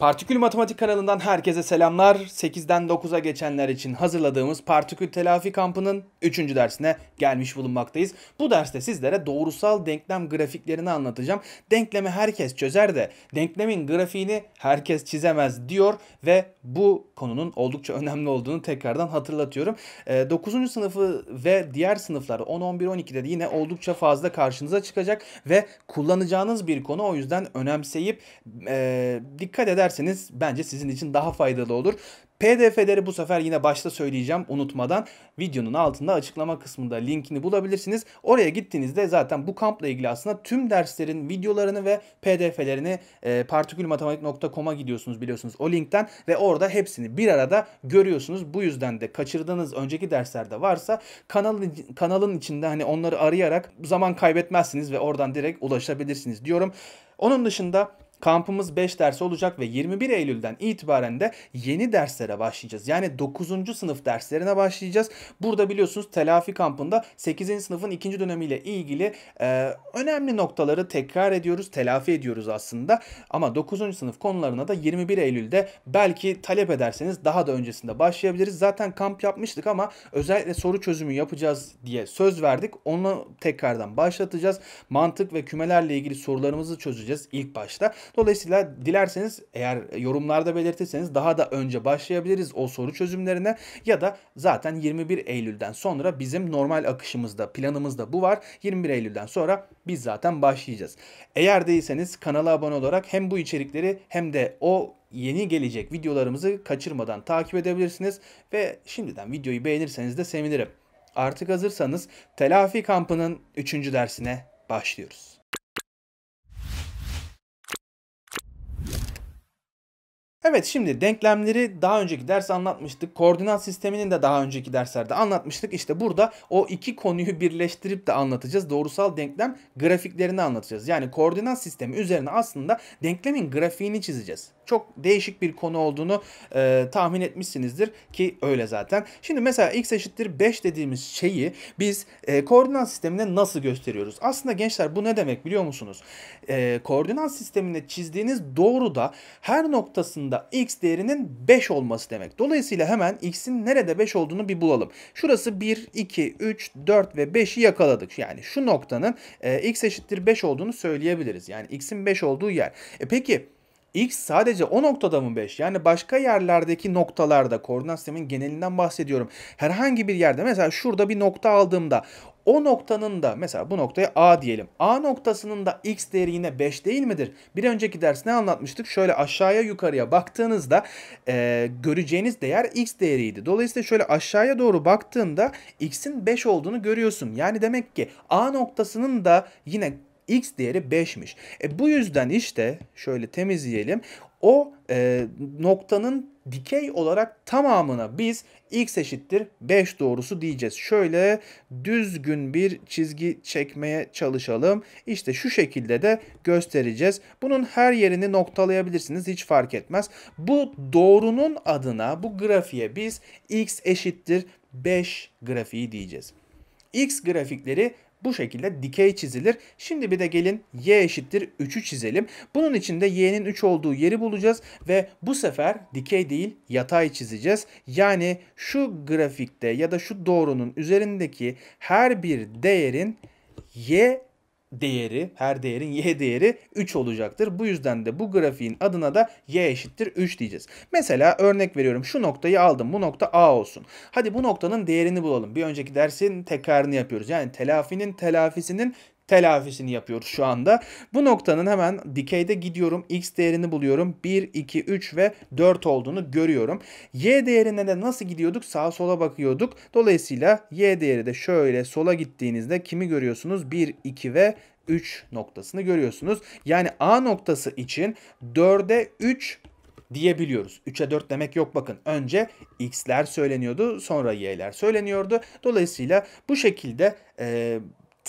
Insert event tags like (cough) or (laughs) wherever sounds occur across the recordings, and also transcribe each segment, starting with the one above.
Partikül Matematik kanalından herkese selamlar. 8'den 9'a geçenler için hazırladığımız partikül telafi kampının 3. dersine gelmiş bulunmaktayız. Bu derste sizlere doğrusal denklem grafiklerini anlatacağım. Denklemi herkes çözer de denklemin grafiğini herkes çizemez diyor ve bu konunun oldukça önemli olduğunu tekrardan hatırlatıyorum. 9. Ee, sınıfı ve diğer sınıflar 10, 11, 12'de de yine oldukça fazla karşınıza çıkacak ve kullanacağınız bir konu o yüzden önemseyip ee, dikkat eder ederseniz bence sizin için daha faydalı olur. PDF'leri bu sefer yine başta söyleyeceğim unutmadan. Videonun altında açıklama kısmında linkini bulabilirsiniz. Oraya gittiğinizde zaten bu kampla ilgili aslında tüm derslerin videolarını ve pdf'lerini e, partikülmatematik.com'a gidiyorsunuz biliyorsunuz o linkten ve orada hepsini bir arada görüyorsunuz. Bu yüzden de kaçırdığınız önceki derslerde varsa kanalın, kanalın içinde hani onları arayarak zaman kaybetmezsiniz ve oradan direkt ulaşabilirsiniz diyorum. Onun dışında Kampımız 5 ders olacak ve 21 Eylül'den itibaren de yeni derslere başlayacağız. Yani 9. sınıf derslerine başlayacağız. Burada biliyorsunuz telafi kampında 8. sınıfın 2. dönemiyle ilgili e, önemli noktaları tekrar ediyoruz, telafi ediyoruz aslında. Ama 9. sınıf konularına da 21 Eylül'de belki talep ederseniz daha da öncesinde başlayabiliriz. Zaten kamp yapmıştık ama özellikle soru çözümü yapacağız diye söz verdik. Onu tekrardan başlatacağız. Mantık ve kümelerle ilgili sorularımızı çözeceğiz ilk başta. Dolayısıyla dilerseniz eğer yorumlarda belirtirseniz daha da önce başlayabiliriz o soru çözümlerine ya da zaten 21 Eylül'den sonra bizim normal akışımızda planımızda bu var. 21 Eylül'den sonra biz zaten başlayacağız. Eğer değilseniz kanala abone olarak hem bu içerikleri hem de o yeni gelecek videolarımızı kaçırmadan takip edebilirsiniz ve şimdiden videoyu beğenirseniz de sevinirim. Artık hazırsanız telafi kampının 3. dersine başlıyoruz. Evet şimdi denklemleri daha önceki ders anlatmıştık. Koordinat sistemini de daha önceki derslerde anlatmıştık. İşte burada o iki konuyu birleştirip de anlatacağız. Doğrusal denklem grafiklerini anlatacağız. Yani koordinat sistemi üzerine aslında denklemin grafiğini çizeceğiz. Çok değişik bir konu olduğunu e, tahmin etmişsinizdir ki öyle zaten. Şimdi mesela x eşittir 5 dediğimiz şeyi biz e, koordinat sisteminde nasıl gösteriyoruz? Aslında gençler bu ne demek biliyor musunuz? e, koordinat sisteminde çizdiğiniz doğruda her noktasında x değerinin 5 olması demek. Dolayısıyla hemen x'in nerede 5 olduğunu bir bulalım. Şurası 1, 2, 3, 4 ve 5'i yakaladık. Yani şu noktanın e, x eşittir 5 olduğunu söyleyebiliriz. Yani x'in 5 olduğu yer. E peki X sadece o noktada mı 5? Yani başka yerlerdeki noktalarda koordinat sistemin genelinden bahsediyorum. Herhangi bir yerde mesela şurada bir nokta aldığımda o noktanın da mesela bu noktaya A diyelim. A noktasının da x değeri yine 5 değil midir? Bir önceki ders ne anlatmıştık? Şöyle aşağıya yukarıya baktığınızda e, göreceğiniz değer x değeriydi. Dolayısıyla şöyle aşağıya doğru baktığında x'in 5 olduğunu görüyorsun. Yani demek ki A noktasının da yine x değeri 5'miş. E bu yüzden işte şöyle temizleyelim. O e, noktanın dikey olarak tamamına biz x eşittir 5 doğrusu diyeceğiz. Şöyle düzgün bir çizgi çekmeye çalışalım. İşte şu şekilde de göstereceğiz. Bunun her yerini noktalayabilirsiniz hiç fark etmez. Bu doğrunun adına bu grafiğe biz x eşittir 5 grafiği diyeceğiz. X grafikleri bu şekilde dikey çizilir. Şimdi bir de gelin y eşittir 3'ü çizelim. Bunun için de y'nin 3 olduğu yeri bulacağız ve bu sefer dikey değil yatay çizeceğiz. Yani şu grafikte ya da şu doğrunun üzerindeki her bir değerin y değeri, her değerin (laughs) y değeri 3 olacaktır. Bu yüzden de bu grafiğin adına da y eşittir 3 diyeceğiz. Mesela örnek veriyorum şu noktayı aldım. Bu nokta A olsun. Hadi bu noktanın değerini bulalım. Bir önceki dersin tekrarını yapıyoruz. Yani telafinin telafisinin telafisini yapıyoruz şu anda. Bu noktanın hemen dikeyde gidiyorum. X değerini buluyorum. 1, 2, 3 ve 4 olduğunu görüyorum. Y değerine de nasıl gidiyorduk? Sağa sola bakıyorduk. Dolayısıyla Y değeri de şöyle sola gittiğinizde kimi görüyorsunuz? 1, 2 ve 3 noktasını görüyorsunuz. Yani A noktası için 4'e 3 diyebiliyoruz. 3'e 4 demek yok bakın. Önce x'ler söyleniyordu sonra y'ler söyleniyordu. Dolayısıyla bu şekilde e,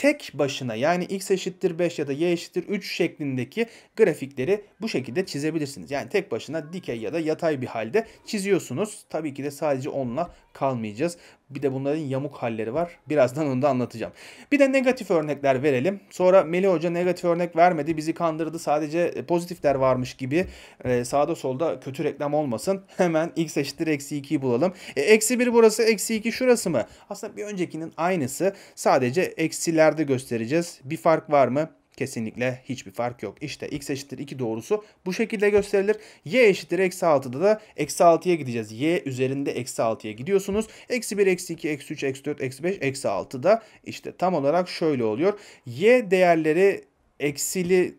tek başına yani x eşittir 5 ya da y eşittir 3 şeklindeki grafikleri bu şekilde çizebilirsiniz. Yani tek başına dikey ya da yatay bir halde çiziyorsunuz. Tabii ki de sadece onunla kalmayacağız. Bir de bunların yamuk halleri var. Birazdan onu da anlatacağım. Bir de negatif örnekler verelim. Sonra Melih Hoca negatif örnek vermedi. Bizi kandırdı. Sadece e, pozitifler varmış gibi. E, sağda solda kötü reklam olmasın. (laughs) Hemen x eşittir eksi 2'yi bulalım. E, eksi 1 burası eksi 2 şurası mı? Aslında bir öncekinin aynısı. Sadece eksilerde göstereceğiz. Bir fark var mı? kesinlikle hiçbir fark yok. İşte x eşittir 2 doğrusu bu şekilde gösterilir. y eşittir eksi 6'da da eksi 6'ya gideceğiz. y üzerinde eksi 6'ya gidiyorsunuz. Eksi 1, eksi 2, eksi 3, eksi 4, eksi 5, eksi 6 da işte tam olarak şöyle oluyor. y değerleri eksili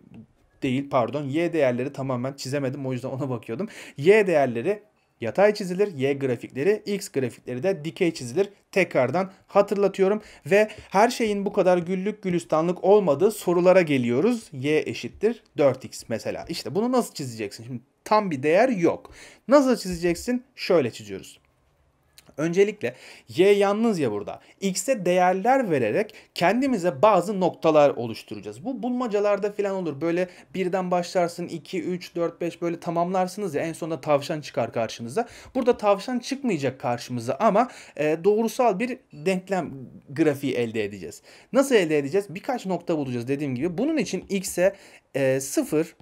değil pardon y değerleri tamamen çizemedim o yüzden ona bakıyordum. Y değerleri yatay çizilir. Y grafikleri, X grafikleri de dikey çizilir. Tekrardan hatırlatıyorum ve her şeyin bu kadar güllük gülistanlık olmadığı sorulara geliyoruz. Y eşittir 4X mesela. İşte bunu nasıl çizeceksin? Şimdi tam bir değer yok. Nasıl çizeceksin? Şöyle çiziyoruz. Öncelikle y yalnız ya burada. X'e değerler vererek kendimize bazı noktalar oluşturacağız. Bu bulmacalarda falan olur. Böyle birden başlarsın 2, 3, 4, 5 böyle tamamlarsınız ya en sonunda tavşan çıkar karşınıza. Burada tavşan çıkmayacak karşımıza ama e, doğrusal bir denklem grafiği elde edeceğiz. Nasıl elde edeceğiz? Birkaç nokta bulacağız dediğim gibi. Bunun için X'e e, 0,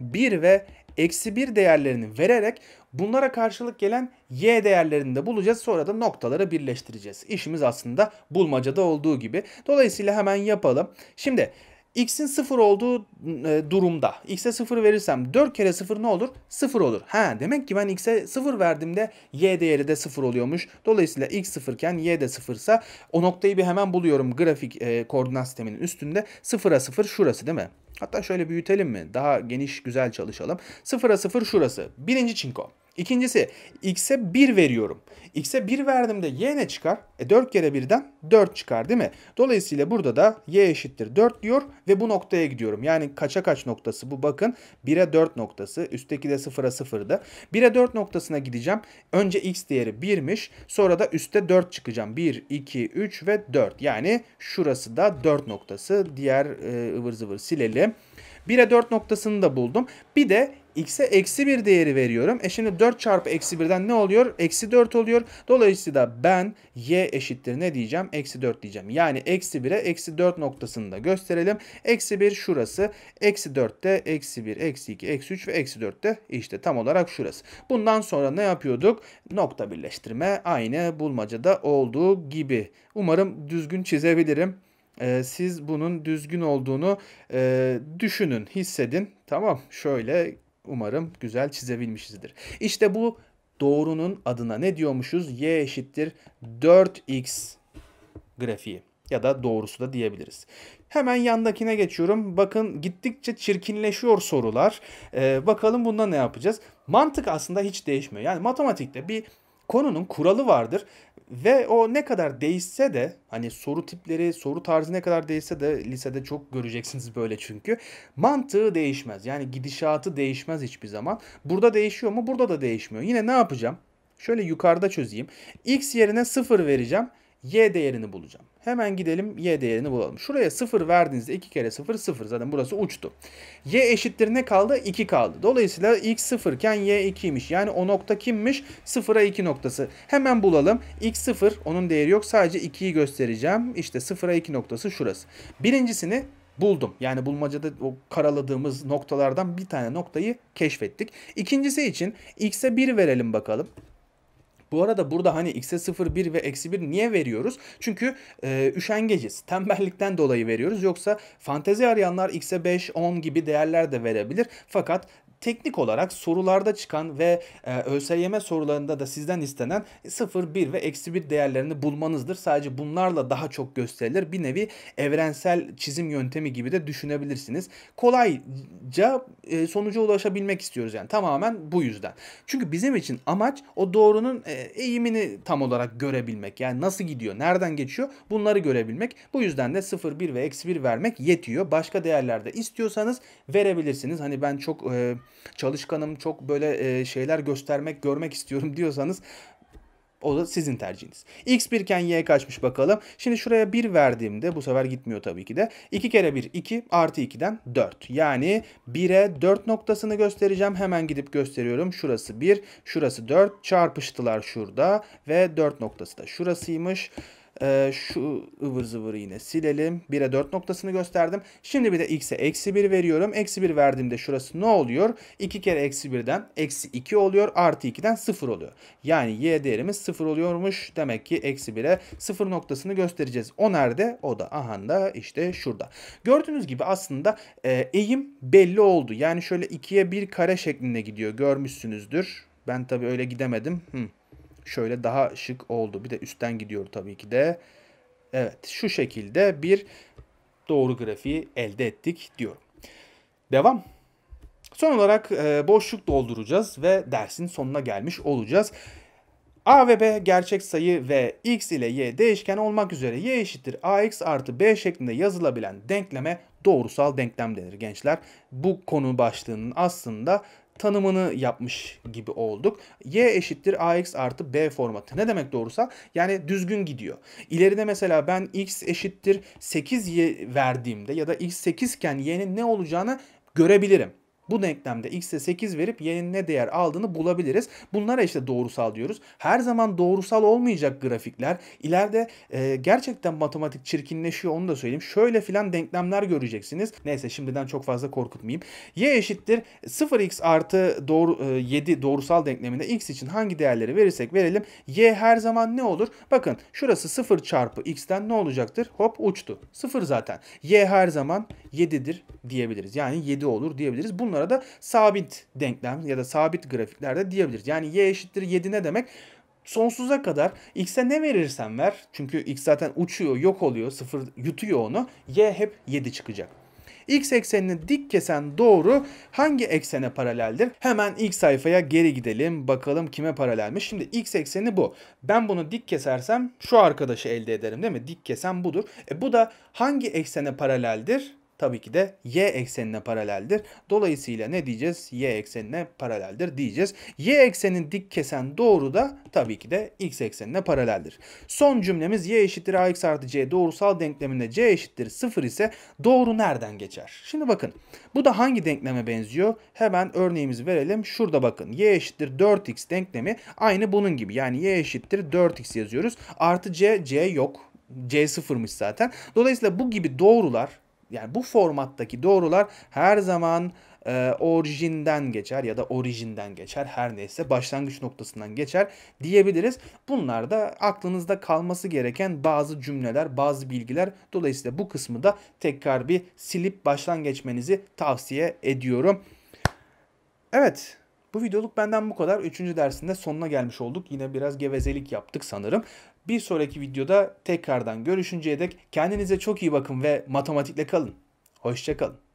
1 ve eksi 1 değerlerini vererek Bunlara karşılık gelen y değerlerini de bulacağız. Sonra da noktaları birleştireceğiz. İşimiz aslında bulmacada olduğu gibi. Dolayısıyla hemen yapalım. Şimdi x'in 0 olduğu e, durumda x'e 0 verirsem 4 kere 0 ne olur? 0 olur. Ha demek ki ben x'e 0 verdiğimde y değeri de 0 oluyormuş. Dolayısıyla x 0 iken y de 0 ise o noktayı bir hemen buluyorum grafik e, koordinat sisteminin üstünde. 0'a 0 şurası değil mi? Hatta şöyle büyütelim mi? Daha geniş güzel çalışalım. 0'a 0 şurası. Birinci çinko. İkincisi x'e 1 veriyorum. X'e 1 de y ne çıkar? E 4 kere 1'den 4 çıkar değil mi? Dolayısıyla burada da y eşittir 4 diyor ve bu noktaya gidiyorum. Yani kaça kaç noktası bu bakın. 1'e 4 noktası. Üstteki de 0'a 0'dı. 1'e 4 noktasına gideceğim. Önce x değeri 1'miş. Sonra da üstte 4 çıkacağım. 1, 2, 3 ve 4. Yani şurası da 4 noktası. Diğer e, ıvır zıvır silelim. 1'e 4 noktasını da buldum. Bir de x'e eksi 1 değeri veriyorum. E şimdi 4 çarpı eksi 1'den ne oluyor? Eksi 4 oluyor. Dolayısıyla ben y eşittir ne diyeceğim? Eksi 4 diyeceğim. Yani eksi 1'e eksi 4 noktasını da gösterelim. Eksi 1 şurası. Eksi 4 de eksi 1, eksi 2, eksi 3 ve eksi 4 de işte tam olarak şurası. Bundan sonra ne yapıyorduk? Nokta birleştirme aynı bulmacada olduğu gibi. Umarım düzgün çizebilirim e, siz bunun düzgün olduğunu e, düşünün, hissedin. Tamam şöyle umarım güzel çizebilmişizdir. İşte bu doğrunun adına ne diyormuşuz? Y eşittir 4x grafiği ya da doğrusu da diyebiliriz. Hemen yandakine geçiyorum. Bakın gittikçe çirkinleşiyor sorular. Ee, bakalım bunda ne yapacağız? Mantık aslında hiç değişmiyor. Yani matematikte bir konunun kuralı vardır. Ve o ne kadar değişse de hani soru tipleri, soru tarzı ne kadar değişse de lisede çok göreceksiniz böyle çünkü. Mantığı değişmez. Yani gidişatı değişmez hiçbir zaman. Burada değişiyor mu? Burada da değişmiyor. Yine ne yapacağım? Şöyle yukarıda çözeyim. X yerine 0 vereceğim y değerini bulacağım. Hemen gidelim y değerini bulalım. Şuraya 0 verdiğinizde 2 kere 0 0 zaten burası uçtu. y eşittir ne kaldı? 2 kaldı. Dolayısıyla x 0 iken y 2'ymiş. Yani o nokta kimmiş? 0'a 2 noktası. Hemen bulalım. x 0 onun değeri yok sadece 2'yi göstereceğim. İşte 0'a 2 noktası şurası. Birincisini buldum. Yani bulmacada o karaladığımız noktalardan bir tane noktayı keşfettik. İkincisi için x'e 1 verelim bakalım. Bu arada burada hani x'e 0, 1 ve eksi 1 niye veriyoruz? Çünkü e, üşengeciz. Tembellikten dolayı veriyoruz. Yoksa fantezi arayanlar x'e 5, 10 gibi değerler de verebilir. Fakat teknik olarak sorularda çıkan ve e, ÖSYM sorularında da sizden istenen 0, 1 ve eksi 1 değerlerini bulmanızdır. Sadece bunlarla daha çok gösterilir. Bir nevi evrensel çizim yöntemi gibi de düşünebilirsiniz. Kolayca e, sonuca ulaşabilmek istiyoruz yani tamamen bu yüzden. Çünkü bizim için amaç o doğrunun e, eğimini tam olarak görebilmek. Yani nasıl gidiyor, nereden geçiyor bunları görebilmek. Bu yüzden de 0, 1 ve eksi 1 vermek yetiyor. Başka değerlerde istiyorsanız verebilirsiniz. Hani ben çok... E, çalışkanım, çok böyle e, şeyler göstermek, görmek istiyorum (laughs) diyorsanız o da sizin tercihiniz. X birken Y kaçmış bakalım. Şimdi şuraya 1 verdiğimde bu sefer gitmiyor tabii ki de. 2 kere 1 2 artı 2'den 4. Yani 1'e 4 noktasını göstereceğim. Hemen gidip gösteriyorum. Şurası 1 şurası 4 çarpıştılar şurada ve 4 noktası da şurasıymış. Ee, şu ıvır zıvırı yine silelim. 1'e 4 noktasını gösterdim. Şimdi bir de x'e eksi 1 veriyorum. Eksi 1 verdiğimde şurası ne oluyor? 2 kere eksi 1'den eksi 2 oluyor. Artı 2'den 0 oluyor. Yani y değerimiz 0 oluyormuş. Demek ki eksi 1'e 0 noktasını göstereceğiz. O nerede? O da aha da işte şurada. Gördüğünüz gibi aslında e, eğim belli oldu. Yani şöyle 2'ye 1 kare şeklinde gidiyor. Görmüşsünüzdür. Ben tabii öyle gidemedim. Hmm şöyle daha şık oldu. Bir de üstten gidiyor tabii ki de. Evet şu şekilde bir doğru grafiği elde ettik diyorum. Devam. Son olarak e, boşluk dolduracağız ve dersin sonuna gelmiş olacağız. A ve B gerçek sayı ve x ile y değişken olmak üzere y eşittir ax artı b şeklinde yazılabilen denkleme doğrusal denklem denir gençler. Bu konu başlığının aslında tanımını yapmış gibi olduk. Y eşittir AX artı B formatı. Ne demek doğrusa? Yani düzgün gidiyor. İleride mesela ben X eşittir 8Y verdiğimde ya da X 8 iken Y'nin ne olacağını görebilirim. Bu denklemde x'e 8 verip y'nin ne değer aldığını bulabiliriz. Bunlara işte doğrusal diyoruz. Her zaman doğrusal olmayacak grafikler. İleride e, gerçekten matematik çirkinleşiyor onu da söyleyeyim. Şöyle filan denklemler göreceksiniz. Neyse şimdiden çok fazla korkutmayayım. y eşittir 0x artı doğru, e, 7 doğrusal denkleminde x için hangi değerleri verirsek verelim. y her zaman ne olur? Bakın şurası 0 çarpı x'ten ne olacaktır? Hop uçtu. 0 zaten. y her zaman 7'dir diyebiliriz. Yani 7 olur diyebiliriz. Bunlar Onlara da sabit denklem ya da sabit grafiklerde diyebiliriz. Yani y eşittir 7 ne demek? sonsuza kadar x'e ne verirsen ver çünkü x zaten uçuyor yok oluyor sıfır yutuyor onu y hep 7 çıkacak. X eksenini dik kesen doğru hangi eksene paraleldir? Hemen ilk sayfaya geri gidelim. Bakalım kime paralelmiş. Şimdi X ekseni bu. Ben bunu dik kesersem şu arkadaşı elde ederim değil mi? Dik kesen budur. E bu da hangi eksene paraleldir? tabii ki de y eksenine paraleldir. Dolayısıyla ne diyeceğiz? y eksenine paraleldir diyeceğiz. y eksenin dik kesen doğru da tabii ki de x eksenine paraleldir. Son cümlemiz y eşittir ax artı c doğrusal denkleminde c eşittir 0 ise doğru nereden geçer? Şimdi bakın bu da hangi denkleme benziyor? Hemen örneğimizi verelim. Şurada bakın y eşittir 4x denklemi aynı bunun gibi. Yani y eşittir 4x yazıyoruz. Artı c, c yok. C sıfırmış zaten. Dolayısıyla bu gibi doğrular yani bu formattaki doğrular her zaman e, orijinden geçer ya da orijinden geçer her neyse başlangıç noktasından geçer diyebiliriz. Bunlar da aklınızda kalması gereken bazı cümleler, bazı bilgiler. Dolayısıyla bu kısmı da tekrar bir silip baştan geçmenizi tavsiye ediyorum. Evet. Bu videoluk benden bu kadar. Üçüncü dersinde sonuna gelmiş olduk. Yine biraz gevezelik yaptık sanırım. Bir sonraki videoda tekrardan görüşünceye dek kendinize çok iyi bakın ve matematikle kalın. Hoşçakalın.